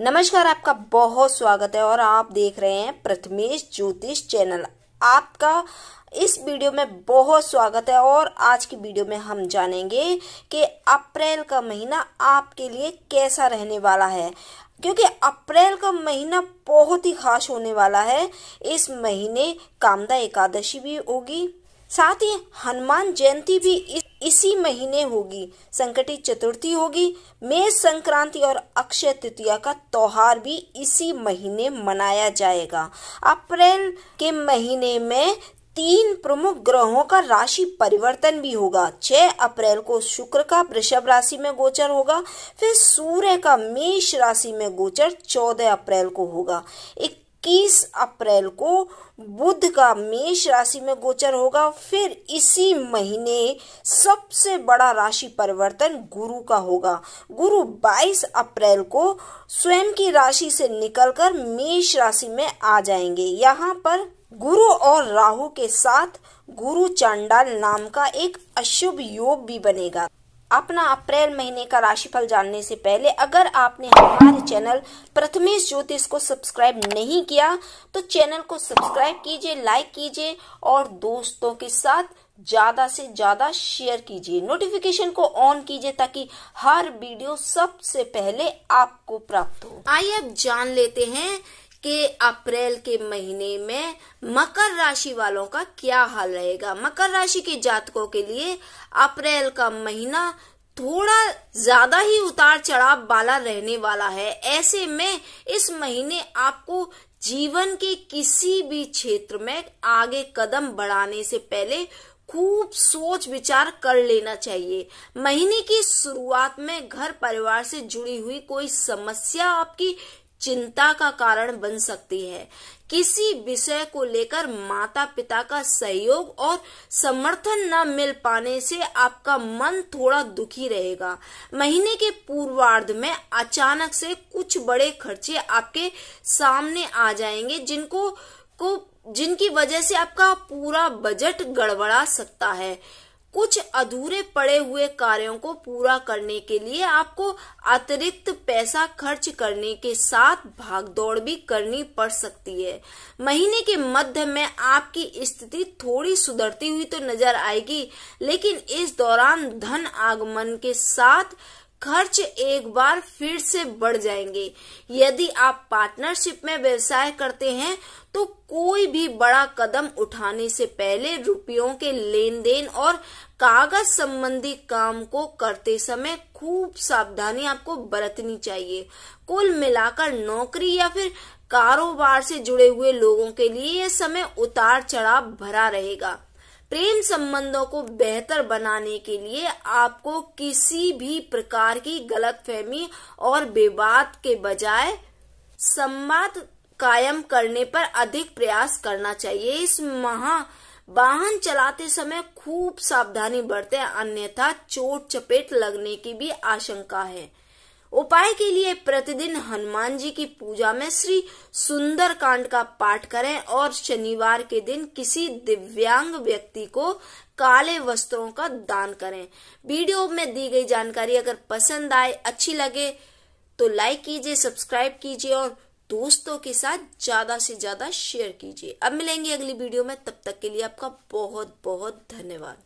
नमस्कार आपका बहुत स्वागत है और आप देख रहे हैं प्रथमेश ज्योतिष चैनल आपका इस वीडियो में बहुत स्वागत है और आज की वीडियो में हम जानेंगे कि अप्रैल का महीना आपके लिए कैसा रहने वाला है क्योंकि अप्रैल का महीना बहुत ही खास होने वाला है इस महीने कामदा एकादशी भी होगी साथ ही हनुमान जयंती भी इस, इसी महीने होगी संकटी चतुर्थी होगी मेष संक्रांति और अक्षय तृतीया का त्योहार भी इसी महीने मनाया जाएगा अप्रैल के महीने में तीन प्रमुख ग्रहों का राशि परिवर्तन भी होगा 6 अप्रैल को शुक्र का वृषभ राशि में गोचर होगा फिर सूर्य का मेष राशि में गोचर 14 अप्रैल को होगा 21 अप्रैल को बुध का मेष राशि में गोचर होगा फिर इसी महीने सबसे बड़ा राशि परिवर्तन गुरु का होगा गुरु 22 अप्रैल को स्वयं की राशि से निकलकर मेष राशि में आ जाएंगे यहाँ पर गुरु और राहु के साथ गुरु चांडाल नाम का एक अशुभ योग भी बनेगा अपना अप्रैल महीने का राशिफल जानने से पहले अगर आपने हमारे चैनल प्रथमेश ज्योतिष को सब्सक्राइब नहीं किया तो चैनल को सब्सक्राइब कीजिए लाइक कीजिए और दोस्तों के साथ ज्यादा से ज्यादा शेयर कीजिए नोटिफिकेशन को ऑन कीजिए ताकि हर वीडियो सबसे पहले आपको प्राप्त हो आइए अब जान लेते हैं के अप्रैल के महीने में मकर राशि वालों का क्या हाल रहेगा मकर राशि के जातकों के लिए अप्रैल का महीना थोड़ा ज्यादा ही उतार चढ़ाव वाला रहने वाला है ऐसे में इस महीने आपको जीवन के किसी भी क्षेत्र में आगे कदम बढ़ाने से पहले खूब सोच विचार कर लेना चाहिए महीने की शुरुआत में घर परिवार से जुड़ी हुई कोई समस्या आपकी चिंता का कारण बन सकती है किसी विषय को लेकर माता पिता का सहयोग और समर्थन न मिल पाने से आपका मन थोड़ा दुखी रहेगा महीने के पूर्वार्ध में अचानक से कुछ बड़े खर्चे आपके सामने आ जाएंगे जिनको को जिनकी वजह से आपका पूरा बजट गड़बड़ा सकता है कुछ अधूरे पड़े हुए कार्यों को पूरा करने के लिए आपको अतिरिक्त पैसा खर्च करने के साथ भागदौड़ भी करनी पड़ सकती है महीने के मध्य में आपकी स्थिति थोड़ी सुधरती हुई तो नजर आएगी लेकिन इस दौरान धन आगमन के साथ खर्च एक बार फिर से बढ़ जाएंगे यदि आप पार्टनरशिप में व्यवसाय करते हैं तो कोई भी बड़ा कदम उठाने से पहले रुपयों के लेन देन और कागज संबंधी काम को करते समय खूब सावधानी आपको बरतनी चाहिए कुल मिलाकर नौकरी या फिर कारोबार से जुड़े हुए लोगों के लिए यह समय उतार चढ़ाव भरा रहेगा प्रेम संबंधों को बेहतर बनाने के लिए आपको किसी भी प्रकार की गलतफहमी और विवाद के बजाय संवाद कायम करने पर अधिक प्रयास करना चाहिए इस माह वाहन चलाते समय खूब सावधानी बरतें अन्यथा चोट चपेट लगने की भी आशंका है उपाय के लिए प्रतिदिन हनुमान जी की पूजा में श्री सुंदर कांड का पाठ करें और शनिवार के दिन किसी दिव्यांग व्यक्ति को काले वस्त्रों का दान करें वीडियो में दी गई जानकारी अगर पसंद आए अच्छी लगे तो लाइक कीजिए सब्सक्राइब कीजिए और दोस्तों के साथ ज्यादा से ज्यादा शेयर कीजिए अब मिलेंगे अगली वीडियो में तब तक के लिए आपका बहुत बहुत धन्यवाद